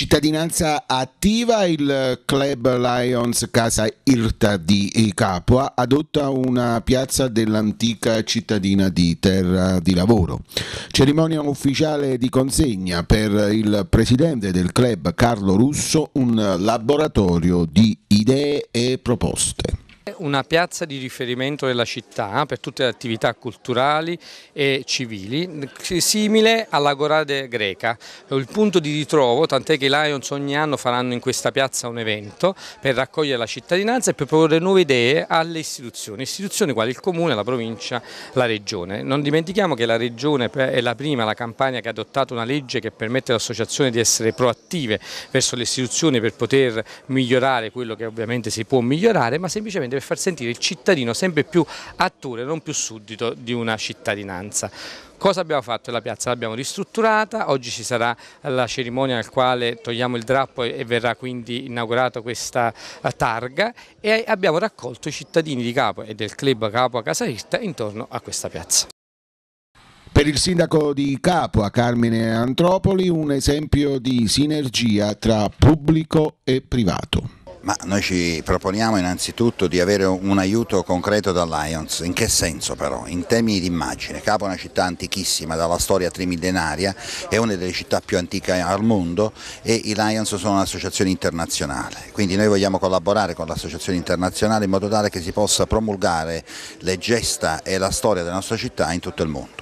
Cittadinanza attiva, il Club Lions Casa Irta di Capua adotta una piazza dell'antica cittadina di terra di lavoro. Cerimonia ufficiale di consegna per il presidente del club Carlo Russo un laboratorio di idee e proposte una piazza di riferimento della città eh, per tutte le attività culturali e civili, simile all'Agorade greca. il punto di ritrovo, tant'è che i Lions ogni anno faranno in questa piazza un evento per raccogliere la cittadinanza e per proporre nuove idee alle istituzioni, istituzioni quali il comune, la provincia, la regione. Non dimentichiamo che la regione è la prima, la campagna che ha adottato una legge che permette all'associazione di essere proattive verso le istituzioni per poter migliorare quello che ovviamente si può migliorare, ma semplicemente per per far sentire il cittadino sempre più attore, non più suddito di una cittadinanza. Cosa abbiamo fatto? La piazza l'abbiamo ristrutturata, oggi ci sarà la cerimonia al quale togliamo il drappo e verrà quindi inaugurata questa eh, targa e abbiamo raccolto i cittadini di Capo e del club Capo a Casaritta intorno a questa piazza. Per il sindaco di Capua, Carmine Antropoli, un esempio di sinergia tra pubblico e privato. Ma noi ci proponiamo innanzitutto di avere un aiuto concreto Lions, in che senso però? In termini di immagine, Capo è una città antichissima, dalla storia trimillenaria, è una delle città più antiche al mondo e i Lions sono un'associazione internazionale, quindi noi vogliamo collaborare con l'associazione internazionale in modo tale che si possa promulgare le gesta e la storia della nostra città in tutto il mondo.